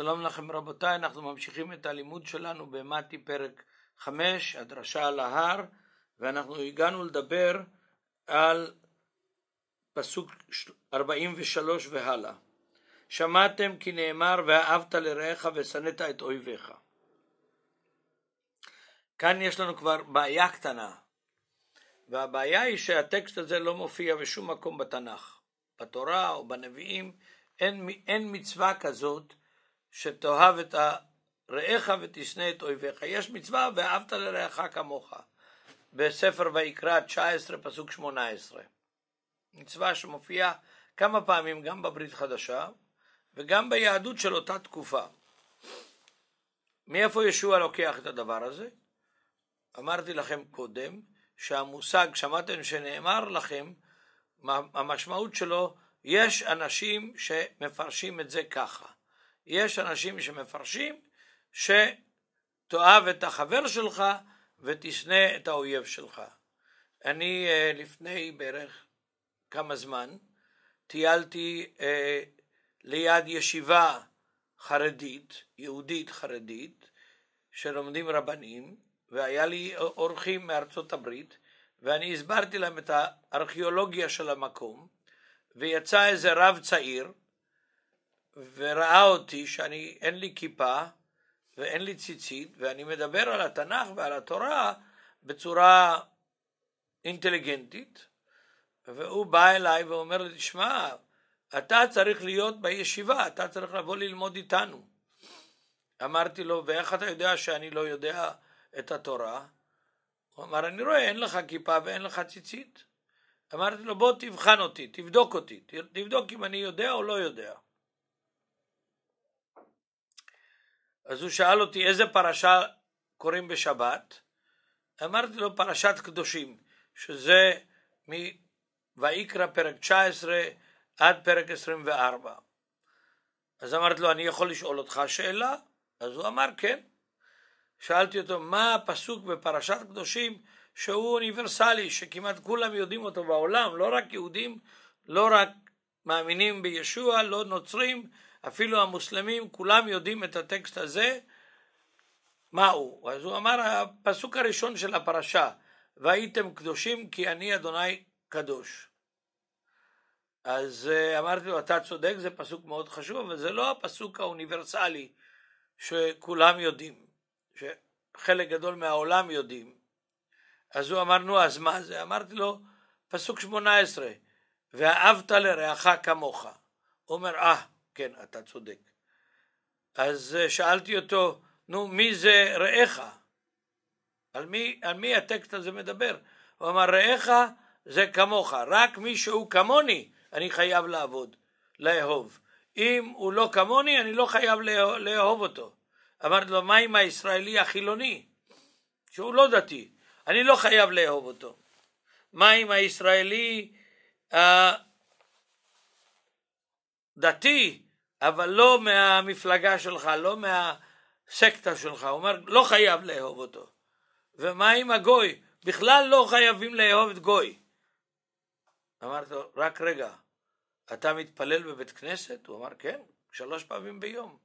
שלום לכם רבותיי, אנחנו ממשיכים את הלימוד שלנו במתי פרק 5, הדרשה על ההר, ואנחנו הגענו לדבר על פסוק 43 והלאה. שמעתם כי נאמר ואהבת לרעך ושנאת את אויביך. כאן יש לנו כבר בעיה קטנה, והבעיה היא שהטקסט הזה לא מופיע בשום מקום בתנ"ך, בתורה או בנביאים, אין, אין מצווה כזאת שתאהב את רעך ותשנא את אויביך. יש מצווה, ואהבת לרעך כמוך. בספר ויקרא 19, פסוק 18. מצווה שמופיעה כמה פעמים גם בברית חדשה וגם ביהדות של אותה תקופה. מאיפה ישוע לוקח את הדבר הזה? אמרתי לכם קודם שהמושג, שמעתם שנאמר לכם, המשמעות שלו, יש אנשים שמפרשים את זה ככה. יש אנשים שמפרשים שתאהב את החבר שלך ותשנא את האויב שלך. אני אה, לפני בערך כמה זמן טיילתי אה, ליד ישיבה חרדית, יהודית חרדית, שלומדים רבנים, והיה לי אורחים מארצות הברית, ואני הסברתי להם את הארכיאולוגיה של המקום, ויצא איזה רב צעיר, וראה אותי שאני, אין לי כיפה ואין לי ציצית, ואני מדבר על התנ"ך ועל התורה בצורה אינטליגנטית, והוא בא אליי ואומר לי, תשמע, אתה צריך להיות בישיבה, אתה צריך לבוא ללמוד איתנו. אמרתי לו, ואיך אתה יודע שאני לא יודע את התורה? הוא אמר, אני רואה, אין לך כיפה ואין לך ציצית. אמרתי לו, בוא תבחן אותי, תבדוק אותי, תבדוק אם אני יודע או לא יודע. אז הוא שאל אותי איזה פרשה קוראים בשבת? אמרתי לו פרשת קדושים, שזה מויקרא פרק 19 עד פרק 24. אז אמרתי לו, אני יכול לשאול אותך שאלה? אז הוא אמר, כן. שאלתי אותו, מה הפסוק בפרשת קדושים שהוא אוניברסלי, שכמעט כולם יודעים אותו בעולם, לא רק יהודים, לא רק מאמינים בישוע, לא נוצרים, אפילו המוסלמים כולם יודעים את הטקסט הזה, מהו? אז הוא אמר הפסוק הראשון של הפרשה, והייתם קדושים כי אני אדוני קדוש. אז אה, אמרתי לו, אתה צודק, זה פסוק מאוד חשוב, אבל זה לא הפסוק האוניברסלי שכולם יודעים, שחלק גדול מהעולם יודעים. אז הוא אמר, נו, אז מה זה? אמרתי לו, פסוק עשרה ואהבת לרעך כמוך. הוא אומר, אה, ah, כן, אתה צודק. אז אה, שאלתי אותו, נו, מי זה רעך? על מי, על מי הטקסט הזה מדבר? הוא אמר, רעך זה כמוך, רק מי שהוא כמוני אני חייב לעבוד, לאהוב. אם הוא לא כמוני, אני לא חייב לאהוב, אותו. אמרתי לו, מה עם הישראלי החילוני, שהוא לא דתי? אני לא חייב לאהוב אותו. מה עם הישראלי אה, דתי, אבל לא מהמפלגה שלך, לא מהסקטה שלך. הוא אומר, לא חייב לאהוב אותו. ומה עם הגוי? בכלל לא חייבים לאהוב את גוי. אמרתי לו, רק רגע, אתה מתפלל בבית כנסת? הוא אמר, כן, שלוש פעמים ביום.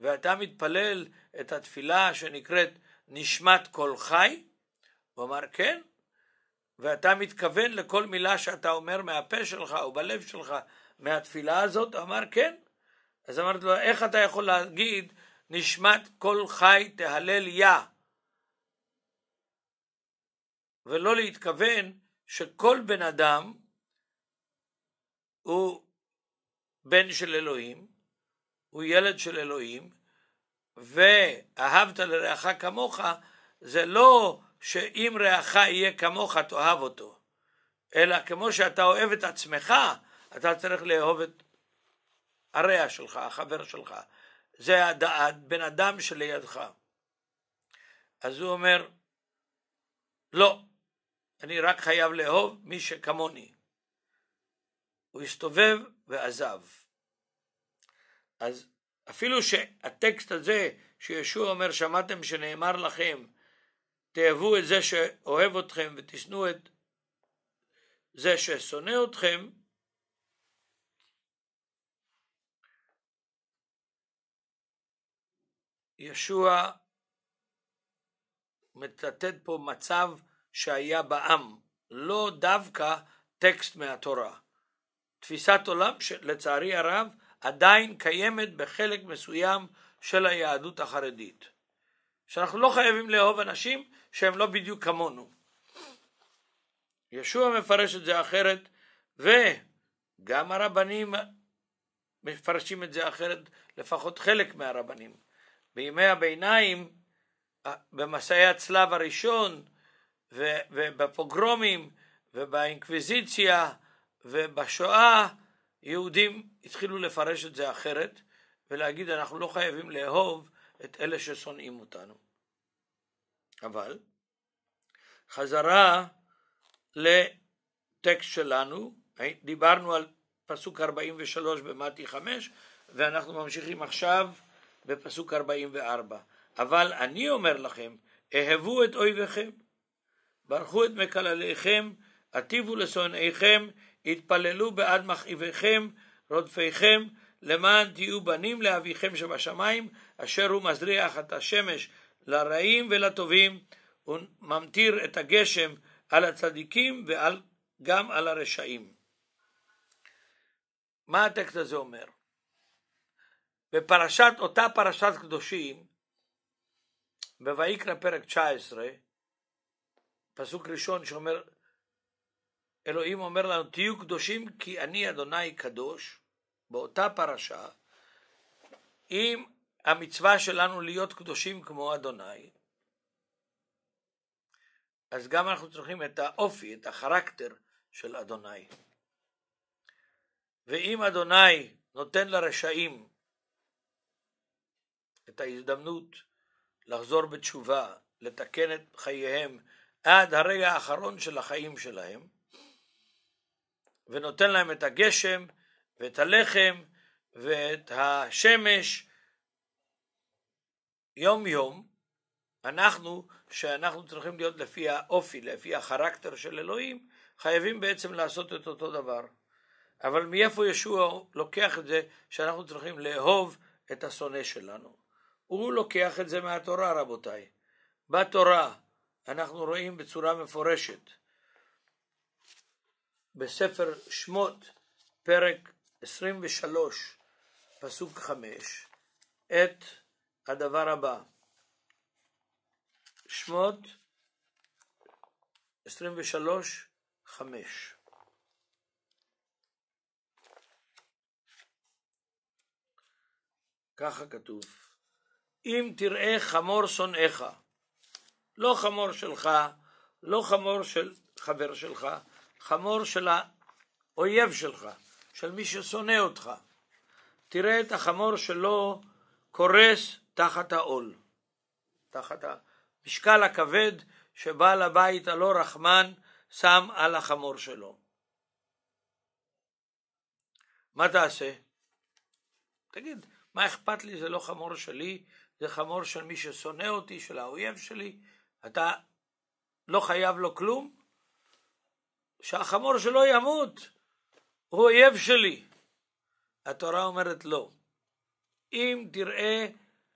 ואתה מתפלל את התפילה שנקראת נשמת כל חי? הוא אמר, כן. ואתה מתכוון לכל מילה שאתה אומר מהפה שלך או בלב שלך מהתפילה הזאת? אמר כן. אז אמרתי לו, איך אתה יכול להגיד נשמת כל חי תהלל יה? ולא להתכוון שכל בן אדם הוא בן של אלוהים, הוא ילד של אלוהים, ואהבת לרעך כמוך, זה לא שאם רעך יהיה כמוך תאהב אותו, אלא כמו שאתה אוהב את עצמך, אתה צריך לאהוב את הרע שלך, החבר שלך. זה הבן אדם שלידך. אז הוא אומר, לא, אני רק חייב לאהוב מי שכמוני. הוא הסתובב ועזב. אז אפילו שהטקסט הזה שישוע אומר, שמעתם שנאמר לכם, תאהבו את זה שאוהב אתכם ותשנאו את זה ששונא אתכם, ישוע מצטט פה מצב שהיה בעם, לא דווקא טקסט מהתורה. תפיסת עולם שלצערי הרב עדיין קיימת בחלק מסוים של היהדות החרדית. שאנחנו לא חייבים לאהוב אנשים שהם לא בדיוק כמונו. ישוע מפרש את זה אחרת, וגם הרבנים מפרשים את זה אחרת, לפחות חלק מהרבנים. בימי הביניים, במסעי הצלב הראשון, ובפוגרומים, ובאינקוויזיציה, ובשואה, יהודים התחילו לפרש את זה אחרת, ולהגיד אנחנו לא חייבים לאהוב את אלה ששונאים אותנו. אבל חזרה לטקסט שלנו, דיברנו על פסוק 43 במתי 5 ואנחנו ממשיכים עכשיו בפסוק 44. אבל אני אומר לכם, אהבו את אויביכם, ברכו את מקלליכם, עטיבו לשונאיכם, התפללו בעד מכאיביכם, רודפיכם, למען תהיו בנים לאביכם שבשמיים, אשר הוא מזריח את השמש לרעים ולטובים, הוא ממטיר את הגשם על הצדיקים וגם על הרשעים. מה הטקסט הזה אומר? בפרשת, אותה פרשת קדושים, בויקרא פרק 19, פסוק ראשון שאומר, אלוהים אומר לנו, תהיו קדושים כי אני אדוני קדוש, באותה פרשה, אם המצווה שלנו להיות קדושים כמו אדוני, אז גם אנחנו צריכים את האופי, את החרקטר של אדוני. ואם אדוני נותן לרשעים את ההזדמנות לחזור בתשובה, לתקן את חייהם עד הרגע האחרון של החיים שלהם, ונותן להם את הגשם ואת הלחם ואת השמש יום יום, אנחנו, שאנחנו צריכים להיות לפי האופי, לפי החרקטר של אלוהים, חייבים בעצם לעשות את אותו דבר. אבל מאיפה ישוע לוקח את זה שאנחנו צריכים לאהוב את השונא שלנו? הוא לוקח את זה מהתורה, רבותיי. בתורה אנחנו רואים בצורה מפורשת, בספר שמות, פרק 23, פסוק 5, את הדבר הבא. שמות 23, 5. ככה כתוב, אם תראה חמור שונאיך, לא חמור שלך, לא חמור של חבר שלך, חמור של האויב שלך, של מי ששונא אותך. תראה את החמור שלו קורס תחת העול, תחת המשקל הכבד שבעל הבית הלא רחמן שם על החמור שלו. מה תעשה? תגיד, מה אכפת לי? זה לא חמור שלי, זה חמור של מי ששונא אותי, של האויב שלי. אתה לא חייב לו כלום? שהחמור שלו ימות, הוא אויב שלי. התורה אומרת לא. אם תראה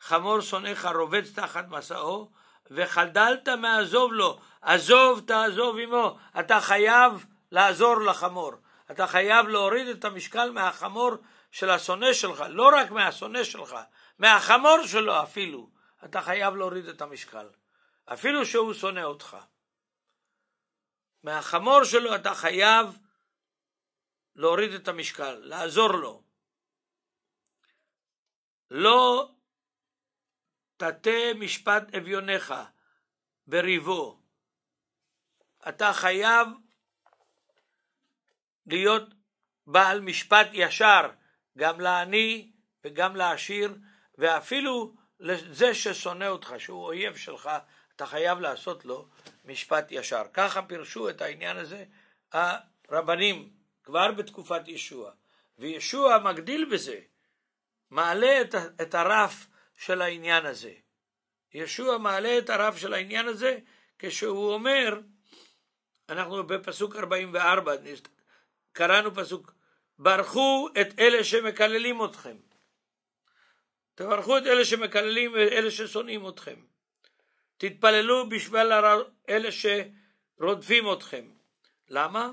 חמור שונאיך רובץ תחת מסעו, וחדלת מעזוב לו, עזוב תעזוב עמו, אתה חייב לעזור לחמור, אתה חייב להוריד את המשקל מהחמור של השונא שלך, לא רק מהשונא שלך, מהחמור שלו אפילו, אתה חייב להוריד את המשקל, אפילו שהוא שונא אותך. מהחמור שלו אתה חייב להוריד את המשקל, לעזור לו. לא תטה משפט אביונך בריבו. אתה חייב להיות בעל משפט ישר, גם לעני וגם לעשיר, ואפילו לזה ששונא אותך, שהוא אויב שלך, אתה חייב לעשות לו משפט ישר. ככה פירשו את העניין הזה הרבנים כבר בתקופת ישוע, וישוע מגדיל בזה. מעלה את, את הרף של העניין הזה. ישוע מעלה את הרף של העניין הזה כשהוא אומר, אנחנו בפסוק 44, קראנו פסוק, ברכו את אלה שמקללים אתכם. תברכו את אלה שמקללים ואת אלה ששונאים אתכם. תתפללו בשביל אלה שרודפים אתכם. למה?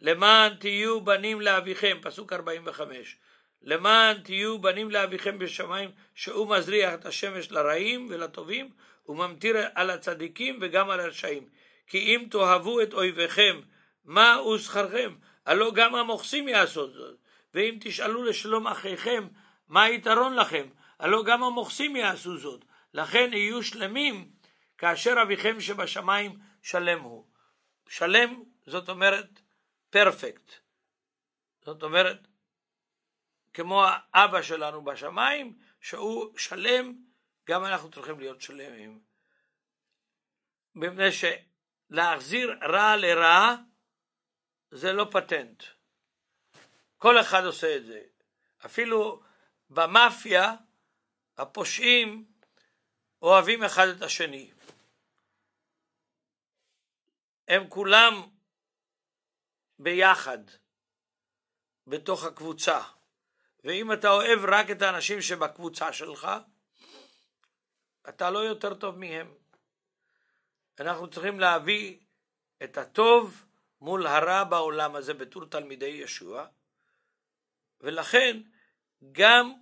למען תהיו בנים לאביכם, פסוק 45. למען תהיו בנים לאביכם בשמיים, שהוא מזריח את השמש לרעים ולטובים, וממטיר על הצדיקים וגם על הרשעים. כי אם תאהבו את אויביכם, הוא שכרכם? הלא גם המוכסים יעשו זאת. ואם תשאלו לשלום אחיכם, מה היתרון לכם? הלא גם המוכסים יעשו זאת. לכן יהיו שלמים כאשר אביכם שבשמיים שלם הוא. שלם זאת אומרת פרפקט. זאת אומרת כמו האבא שלנו בשמיים, שהוא שלם, גם אנחנו צריכים להיות שלמים. מפני שלהחזיר רע לרע זה לא פטנט. כל אחד עושה את זה. אפילו במאפיה הפושעים אוהבים אחד את השני. הם כולם ביחד בתוך הקבוצה. ואם אתה אוהב רק את האנשים שבקבוצה שלך, אתה לא יותר טוב מהם. אנחנו צריכים להביא את הטוב מול הרע בעולם הזה בתור תלמידי ישוע, ולכן גם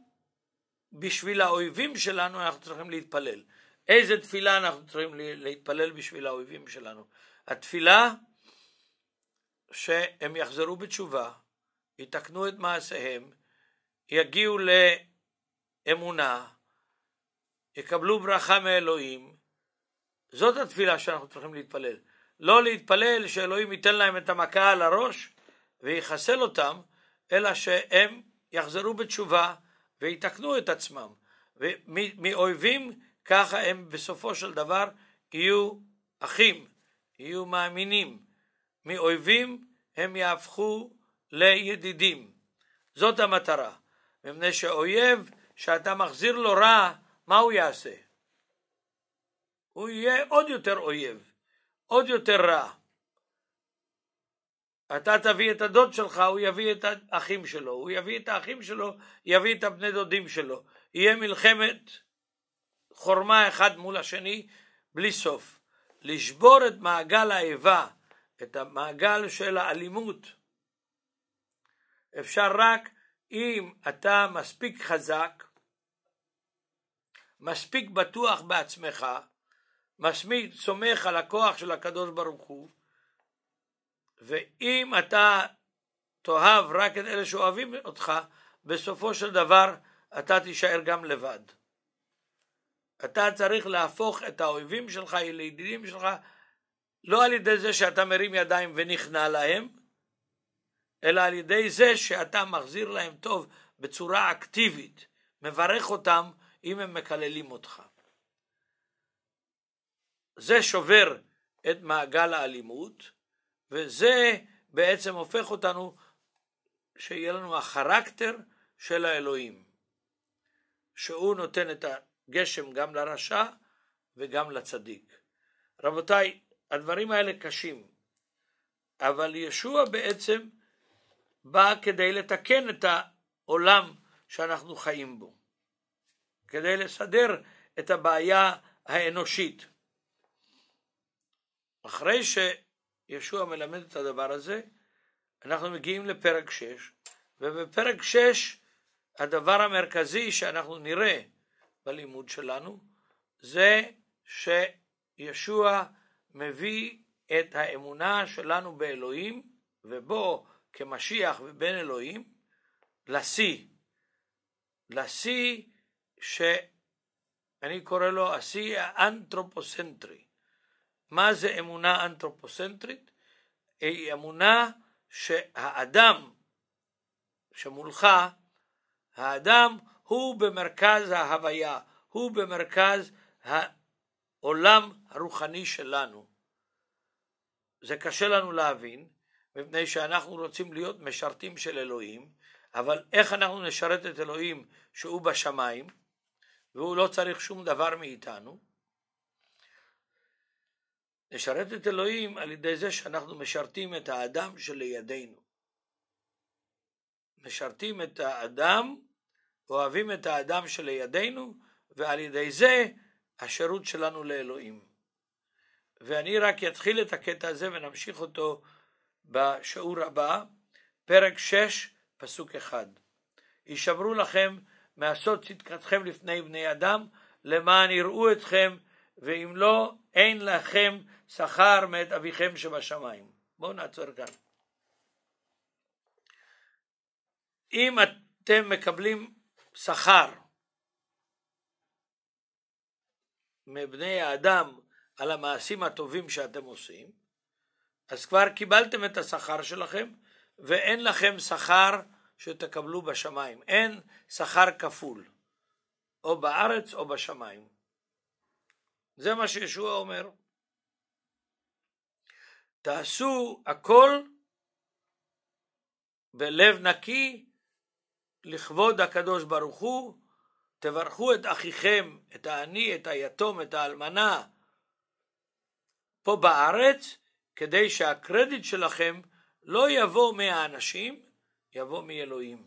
בשביל האויבים שלנו אנחנו צריכים להתפלל. איזה תפילה אנחנו צריכים להתפלל בשביל האויבים שלנו? התפילה שהם יחזרו בתשובה, יתקנו את מעשיהם, יגיעו לאמונה, יקבלו ברכה מאלוהים. זאת התפילה שאנחנו צריכים להתפלל. לא להתפלל שאלוהים ייתן להם את המכה על הראש ויחסל אותם, אלא שהם יחזרו בתשובה ויתקנו את עצמם. ומאויבים ככה הם בסופו של דבר יהיו אחים, יהיו מאמינים. מאויבים הם יהפכו לידידים. זאת המטרה. מפני שאויב שאתה מחזיר לו רע, מה הוא יעשה? הוא יהיה עוד יותר אויב, עוד יותר רע. אתה תביא את הדוד שלך, הוא יביא את האחים שלו, הוא יביא את האחים שלו, יביא את הבני דודים שלו. יהיה מלחמת חורמה אחד מול השני בלי סוף. לשבור את מעגל האיבה, את המעגל של האלימות, אפשר רק אם אתה מספיק חזק, מספיק בטוח בעצמך, מספיק סומך על הכוח של הקדוש ברוך הוא, ואם אתה תאהב רק את אלה שאוהבים אותך, בסופו של דבר אתה תישאר גם לבד. אתה צריך להפוך את האויבים שלך לידידים שלך, לא על ידי זה שאתה מרים ידיים ונכנע להם, אלא על ידי זה שאתה מחזיר להם טוב בצורה אקטיבית, מברך אותם אם הם מקללים אותך. זה שובר את מעגל האלימות, וזה בעצם הופך אותנו, שיהיה לנו החרקטר של האלוהים, שהוא נותן את הגשם גם לרשע וגם לצדיק. רבותיי, הדברים האלה קשים, אבל ישוע בעצם באה כדי לתקן את העולם שאנחנו חיים בו, כדי לסדר את הבעיה האנושית. אחרי שישוע מלמד את הדבר הזה, אנחנו מגיעים לפרק 6, ובפרק 6 הדבר המרכזי שאנחנו נראה בלימוד שלנו זה שישוע מביא את האמונה שלנו באלוהים ובו כמשיח ובן אלוהים לשיא, לשיא שאני קורא לו השיא האנתרופוסנטרי. מה זה אמונה אנתרופוסנטרית? היא אמונה שהאדם שמולך, האדם הוא במרכז ההוויה, הוא במרכז העולם הרוחני שלנו. זה קשה לנו להבין, מפני שאנחנו רוצים להיות משרתים של אלוהים, אבל איך אנחנו נשרת את אלוהים שהוא בשמיים, והוא לא צריך שום דבר מאיתנו? נשרת את אלוהים על ידי זה שאנחנו משרתים את האדם שלידינו. משרתים את האדם, אוהבים את האדם שלידינו, ועל ידי זה השירות שלנו לאלוהים. ואני רק אתחיל את הקטע הזה ונמשיך אותו בשיעור הבא, פרק 6, פסוק 1. הישברו לכם מעשות צדקתכם לפני בני אדם, למען יראו אתכם, ואם לא, אין לכם שכר מאת אביכם שבשמיים. בואו נעצור כאן. אם אתם מקבלים שכר מבני האדם על המעשים הטובים שאתם עושים, אז כבר קיבלתם את השכר שלכם, ואין לכם שכר שתקבלו בשמיים. אין שכר כפול, או בארץ או בשמיים. זה מה שישוע אומר. תעשו הכל בלב נקי, לכבוד הקדוש ברוך הוא, תברכו את אחיכם, את העני, את היתום, את האלמנה, פה בארץ, כדי שהקרדיט שלכם לא יבוא מהאנשים, יבוא מאלוהים.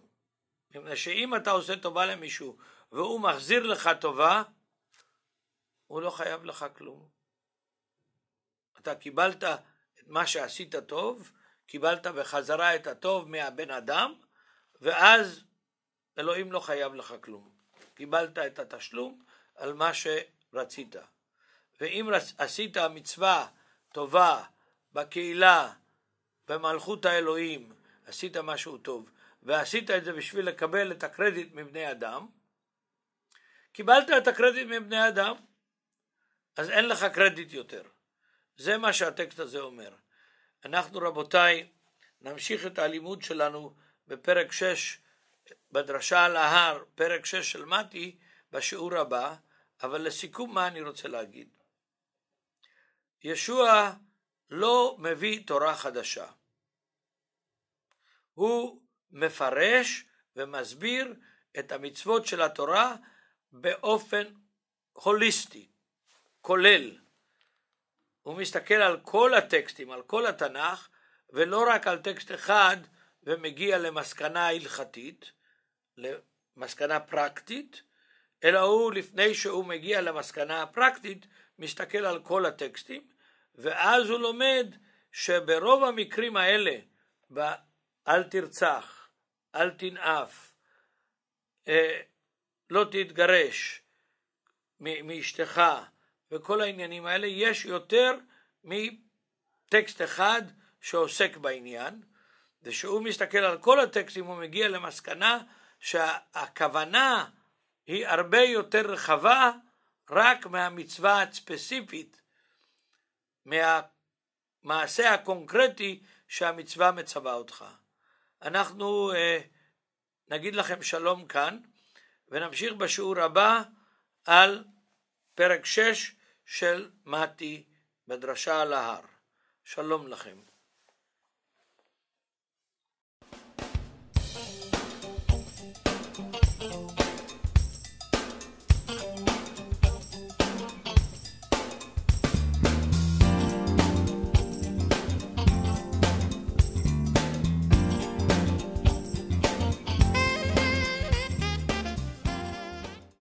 מפני שאם אתה עושה טובה למישהו והוא מחזיר לך טובה, הוא לא חייב לך כלום. אתה קיבלת את מה שעשית טוב, קיבלת בחזרה את הטוב מהבן אדם, ואז אלוהים לא חייב לך כלום. קיבלת את התשלום על מה שרצית. ואם עשית מצווה טובה בקהילה, במלכות האלוהים, עשית משהו טוב, ועשית את זה בשביל לקבל את הקרדיט מבני אדם, קיבלת את הקרדיט מבני אדם, אז אין לך קרדיט יותר. זה מה שהטקסט הזה אומר. אנחנו רבותיי נמשיך את הלימוד שלנו בפרק 6 בדרשה על ההר, פרק 6 של מתי, בשיעור הבא, אבל לסיכום מה אני רוצה להגיד. ישוע לא מביא תורה חדשה. הוא מפרש ומסביר את המצוות של התורה באופן הוליסטי, כולל. הוא מסתכל על כל הטקסטים, על כל התנ"ך, ולא רק על טקסט אחד ומגיע למסקנה הלכתית, למסקנה פרקטית, אלא הוא, לפני שהוא מגיע למסקנה הפרקטית, מסתכל על כל הטקסטים ואז הוא לומד שברוב המקרים האלה, אל תרצח, אל תנאף, אה, לא תתגרש מאשתך, וכל העניינים האלה, יש יותר מטקסט אחד שעוסק בעניין, ושהוא מסתכל על כל הטקסטים, הוא מגיע למסקנה שהכוונה היא הרבה יותר רחבה רק מהמצווה הספציפית מהמעשה הקונקרטי שהמצווה מצווה אותך. אנחנו אה, נגיד לכם שלום כאן, ונמשיך בשיעור הבא על פרק 6 של מתי בדרשה על ההר. שלום לכם.